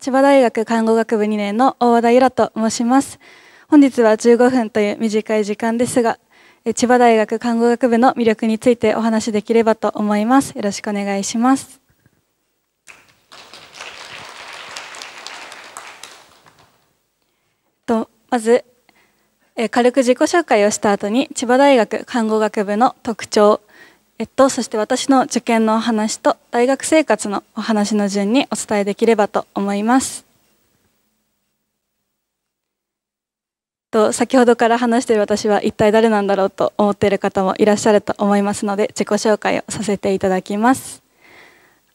千葉大学看護学部2年の大和田由良と申します本日は15分という短い時間ですが千葉大学看護学部の魅力についてお話できればと思いますよろしくお願いしますとまず軽く自己紹介をした後に千葉大学看護学部の特徴えっと、そして私の受験のお話と大学生活のお話の順にお伝えできればと思います。と先ほどから話している私は一体誰なんだろうと思っている方もいらっしゃると思いますので自己紹介をさせていただきます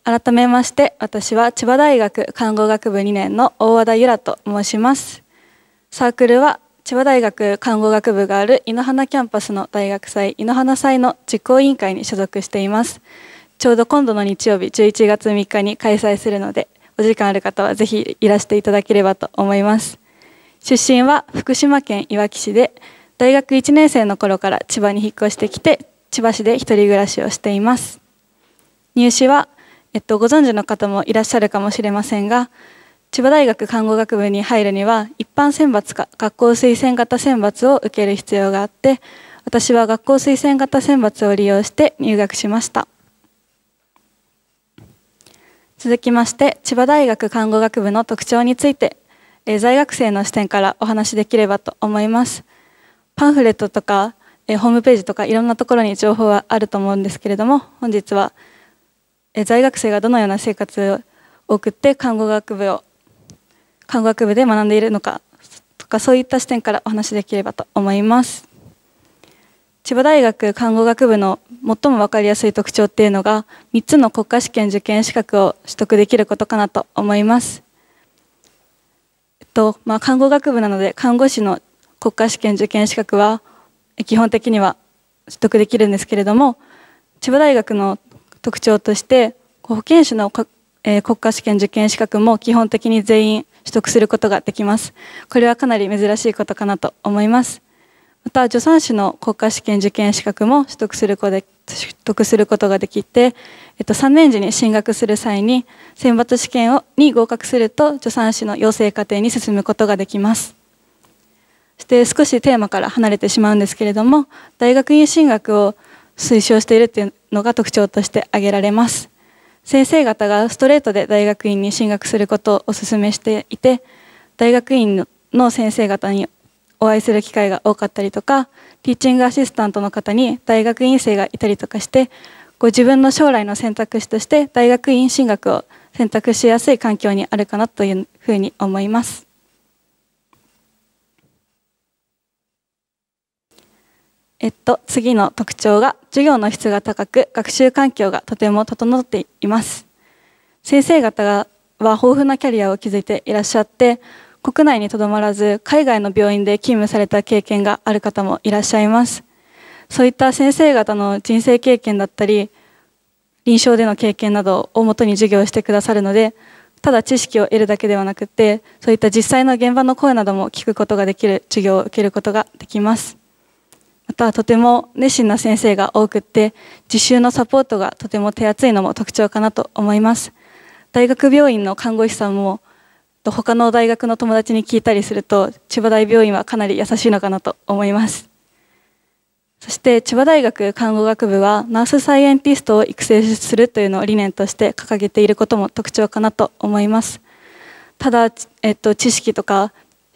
改めまして私は千葉大学看護学部2年の大和田由良と申しますサークルは千葉大学看護学部がある井の花キャンパスの大学祭井の花祭の実行委員会に所属していますちょうど今度の日曜日11月3日に開催するのでお時間ある方はぜひいらしていただければと思います出身は福島県いわき市で大学1年生の頃から千葉に引っ越してきて千葉市で一人暮らしをしています入試は、えっと、ご存知の方もいらっしゃるかもしれませんが千葉大学看護学部に入るには一般選抜か学校推薦型選抜を受ける必要があって私は学校推薦型選抜を利用して入学しました続きまして千葉大学看護学部の特徴について、え在学生の視点からお話しできればと思いますパンフレットとか、えホームページとかいろんなところに情報はあると思うんですけれども本日は、え在学生がどのような生活を送って看護学部を看護学部で学んでいるのかとかそういった視点からお話しできればと思います千葉大学看護学部の最も分かりやすい特徴っていうのが3つの国家試験受験資格を取得できることかなと思いますと、まあ、看護学部なので看護師の国家試験受験資格は基本的には取得できるんですけれども千葉大学の特徴として保健師の、えー、国家試験受験資格も基本的に全員取得することができます。これはかなり珍しいことかなと思います。また、助産師の国家試験受験資格も取得するで取得することができて、えっと、3年時に進学する際に、選抜試験をに合格すると、助産師の養成課程に進むことができます。そして少しテーマから離れてしまうんですけれども、大学院進学を推奨しているというのが特徴として挙げられます。先生方がストレートで大学院に進学することをお勧めしていて大学院の先生方にお会いする機会が多かったりとかティーチングアシスタントの方に大学院生がいたりとかしてご自分の将来の選択肢として大学院進学を選択しやすい環境にあるかなというふうに思います。えっと、次の特徴が授業の質が高く学習環境がとても整っています先生方は豊富なキャリアを築いていらっしゃって国内にとどまらず海外の病院で勤務された経験がある方もいらっしゃいますそういった先生方の人生経験だったり臨床での経験などをもとに授業してくださるのでただ知識を得るだけではなくてそういった実際の現場の声なども聞くことができる授業を受けることができますまたとても熱心な先生が多くって実習のサポートがとても手厚いのも特徴かなと思います大学病院の看護師さんも他の大学の友達に聞いたりすると千葉大病院はかなり優しいのかなと思いますそして千葉大学看護学部はナースサイエンティストを育成するというのを理念として掲げていることも特徴かなと思いますただ、えっと、知識とか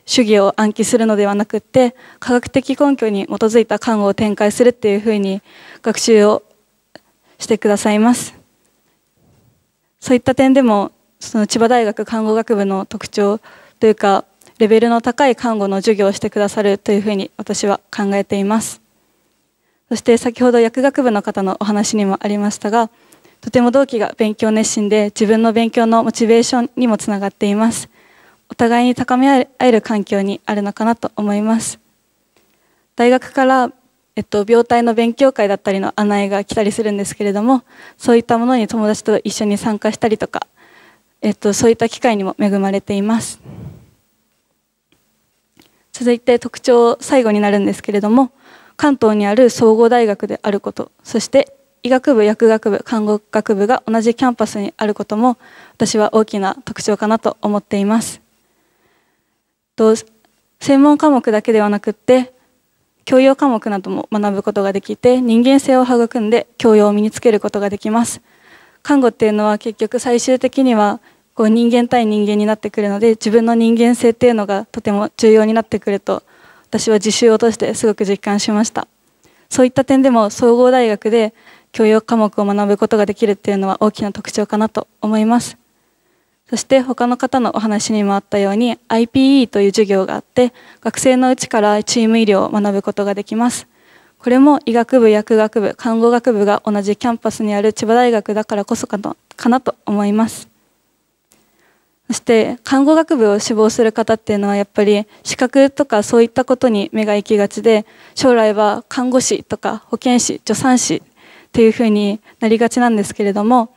主義を暗記するのではなくって科学的根拠に基づいた看護を展開するっていうふうに学習をしてくださいますそういった点でもその千葉大学看護学部の特徴というかレベルの高い看護の授業をしてくださるというふうに私は考えていますそして先ほど薬学部の方のお話にもありましたがとても同期が勉強熱心で自分の勉強のモチベーションにもつながっていますお互いに高め合える環境にあるのかなと思います大学から、えっと、病態の勉強会だったりの案内が来たりするんですけれどもそういったものに友達と一緒に参加したりとか、えっと、そういった機会にも恵まれています続いて特徴最後になるんですけれども関東にある総合大学であることそして医学部薬学部看護学部が同じキャンパスにあることも私は大きな特徴かなと思っていますと専門科目だけではなくって教養科目なども学ぶことができて人間性を育んで教養を身につけることができます看護っていうのは結局最終的にはこう人間対人間になってくるので自分の人間性っていうのがとても重要になってくると私は自習を通してすごく実感しましたそういった点でも総合大学で教養科目を学ぶことができるっていうのは大きな特徴かなと思いますそして他の方のお話にもあったように IPE という授業があって学生のうちからチーム医療を学ぶことができます。これも医学部、薬学部、看護学部が同じキャンパスにある千葉大学だからこそかなと思います。そして看護学部を志望する方っていうのはやっぱり資格とかそういったことに目が行きがちで将来は看護師とか保健師助産師っていうふうになりがちなんですけれども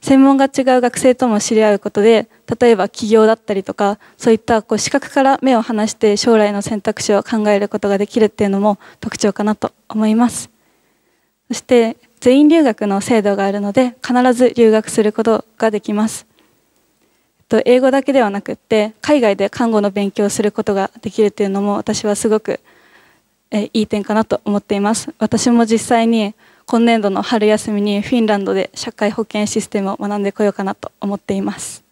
専門が違う学生とも知り合うことで例えば起業だったりとかそういったこう資格から目を離して将来の選択肢を考えることができるっていうのも特徴かなと思いますそして全員留学の制度があるので必ず留学することができますと英語だけではなくって海外で看護の勉強をすることができるというのも私はすごくえいい点かなと思っています私も実際に今年度の春休みにフィンランドで社会保険システムを学んでこようかなと思っています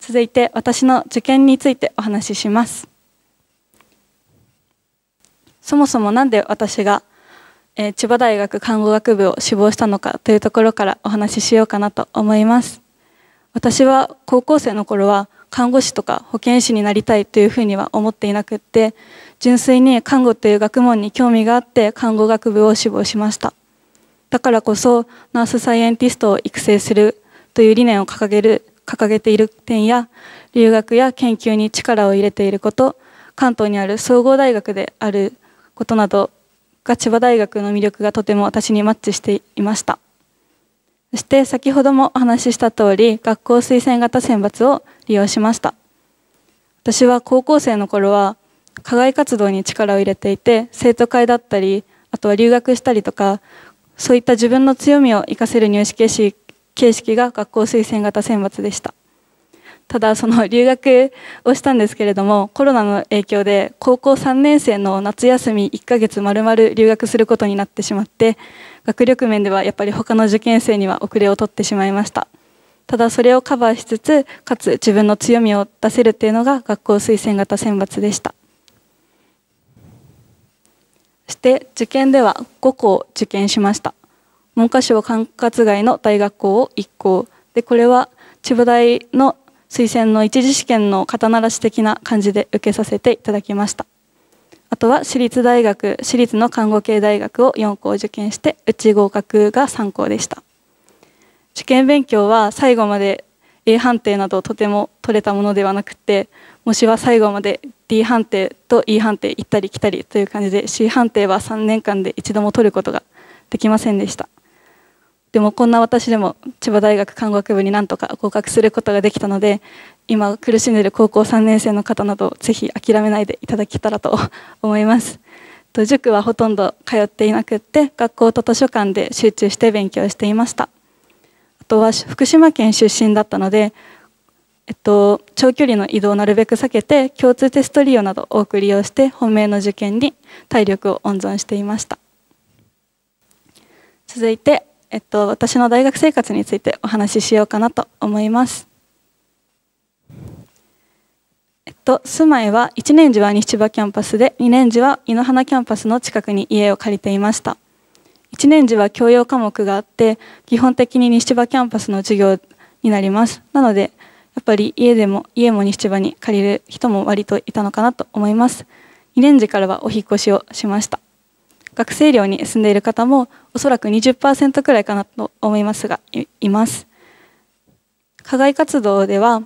続いて私の受験についてお話ししますそもそも何で私が、え千葉大学看護学部を志望したのかというところからお話ししようかなと思います私は高校生の頃は看護師とか保健師になりたいというふうには思っていなくって純粋に看護という学問に興味があって看護学部を志望しましただからこそナースサイエンティストを育成するという理念を掲げる掲げている点や留学や研究に力を入れていること関東にある総合大学であることなどが千葉大学の魅力がとても私にマッチしていましたそして先ほどもお話しした通り学校推薦型選抜を利用しました私は高校生の頃は課外活動に力を入れていて生徒会だったりあとは留学したりとかそういった自分の強みを生かせる入試形式形式が学校推薦型選抜でしたただその留学をしたんですけれどもコロナの影響で高校3年生の夏休み1ヶ月丸々留学することになってしまって学力面ではやっぱり他の受験生には遅れを取ってしまいましたただそれをカバーしつつかつ自分の強みを出せるっていうのが学校推薦型選抜でしたして受験では5校受験しました文科省管轄外の大学校を1校でこれは千葉大の推薦の一次試験の肩慣らし的な感じで受けさせていただきましたあとは私立大学私立の看護系大学を4校受験してうち合格が3校でした受験勉強は最後まで A 判定などとても取れたものではなくて模試は最後まで D 判定と E 判定行ったり来たりという感じで C 判定は3年間で一度も取ることができませんでしたでもこんな私でも千葉大学看護学部になんとか合格することができたので今苦しんでいる高校3年生の方などぜひ諦めないでいただけたらと 思います塾はほとんど通っていなくって学校と図書館で集中して勉強していましたとは福島県出身だったので、えっと、長距離の移動をなるべく避けて共通テスト利用など多く利用して本命の受験に体力を温存していました続いて、えっと、私の大学生活についてお話ししようかなと思います、えっと、住まいは1年時は西千葉キャンパスで2年時は井の花キャンパスの近くに家を借りていました1年次は教養科目があって基本的に西千葉キャンパスの授業になりますなのでやっぱり家でも家も西千葉に借りる人も割といたのかなと思います2年次からはお引越しをしました学生寮に住んでいる方もおそらく20%くらいかなと思いますがいます課外活動では、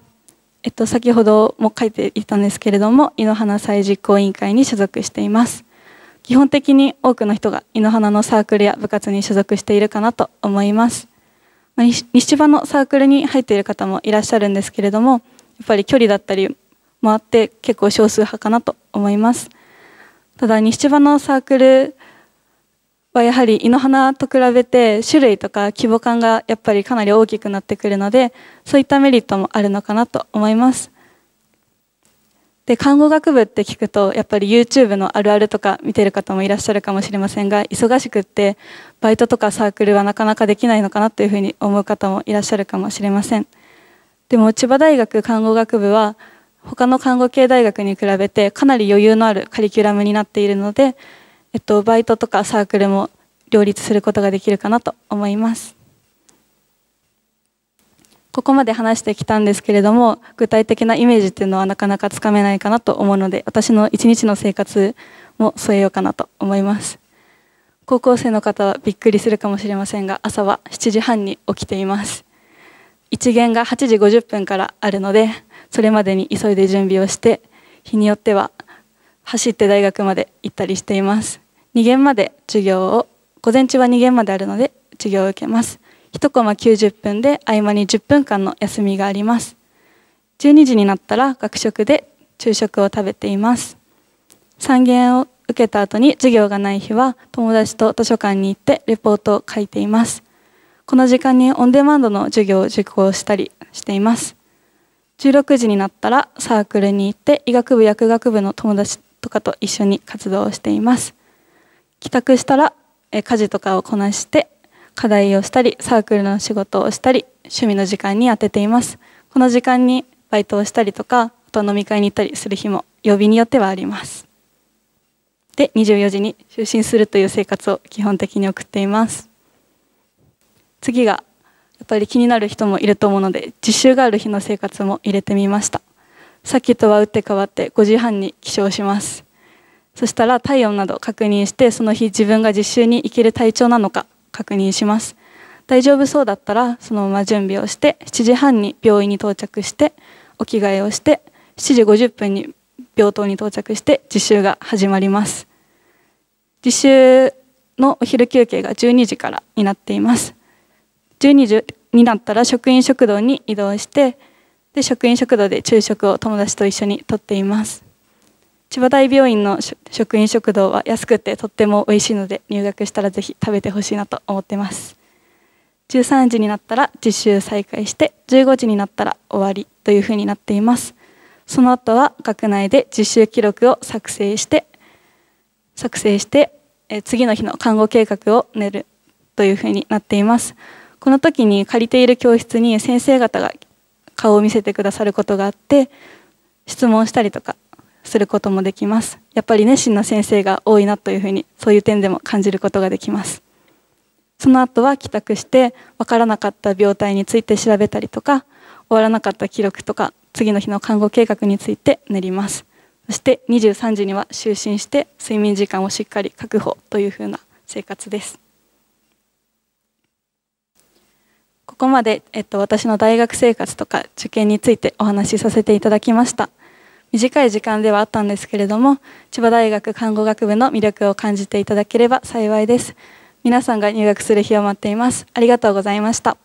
えっと、先ほども書いていたんですけれども井の花祭実行委員会に所属しています基本的に多くの人が井の花のサークルや部活に所属しているかなと思います西芝のサークルに入っている方もいらっしゃるんですけれどもやっぱり距離だったりもあって結構少数派かなと思いますただ西芝のサークルはやはり井の花と比べて種類とか規模感がやっぱりかなり大きくなってくるのでそういったメリットもあるのかなと思いますで看護学部って聞くとやっぱり YouTube のあるあるとか見てる方もいらっしゃるかもしれませんが忙しくってバイトとかサークルはなかなかできないのかなというふうに思う方もいらっしゃるかもしれませんでも千葉大学看護学部は他の看護系大学に比べてかなり余裕のあるカリキュラムになっているので、えっと、バイトとかサークルも両立することができるかなと思いますここまで話してきたんですけれども具体的なイメージっていうのはなかなかつかめないかなと思うので私の一日の生活も添えようかなと思います高校生の方はびっくりするかもしれませんが朝は7時半に起きています一限が8時50分からあるのでそれまでに急いで準備をして日によっては走って大学まで行ったりしています2限まで授業を午前中は2限まであるので授業を受けます1コマ90分で合間に10分間の休みがあります12時になったら学食で昼食を食べています3限を受けた後に授業がない日は友達と図書館に行ってレポートを書いていますこの時間にオンデマンドの授業を受講したりしています16時になったらサークルに行って医学部薬学部の友達とかと一緒に活動をしています帰宅したら家事とかをこなして課題をしたりサークルの仕事をしたり趣味の時間に充てていますこの時間にバイトをしたりとかあと飲み会に行ったりする日も曜日によってはありますで24時に就寝するという生活を基本的に送っています次がやっぱり気になる人もいると思うので実習がある日の生活も入れてみましたさっきとは打って変わって5時半に起床しますそしたら体温など確認してその日自分が実習に行ける体調なのか確認します大丈夫そうだったらそのまま準備をして7時半に病院に到着してお着替えをして7時50分に病棟に到着して実習が始まります実習のお昼休憩が12時からになっています12時になったら職員食堂に移動してで職員食堂で昼食を友達と一緒にとっています千葉大病院の職員食堂は安くてとっても美味しいので入学したらぜひ食べてほしいなと思ってます13時になったら実習再開して15時になったら終わりというふうになっていますその後は学内で実習記録を作成して作成して次の日の看護計画を練るというふうになっていますこの時に借りている教室に先生方が顔を見せてくださることがあって質問したりとかすることもできますやっぱり熱心な先生が多いなというふうにそういう点でも感じることができますその後は帰宅して分からなかった病態について調べたりとか終わらなかった記録とか次の日の看護計画について練りますそして23時には就寝して睡眠時間をしっかり確保というふうな生活ですここまで、えっと、私の大学生活とか受験についてお話しさせていただきました短い時間ではあったんですけれども千葉大学看護学部の魅力を感じていただければ幸いです皆さんが入学する日を待っていますありがとうございました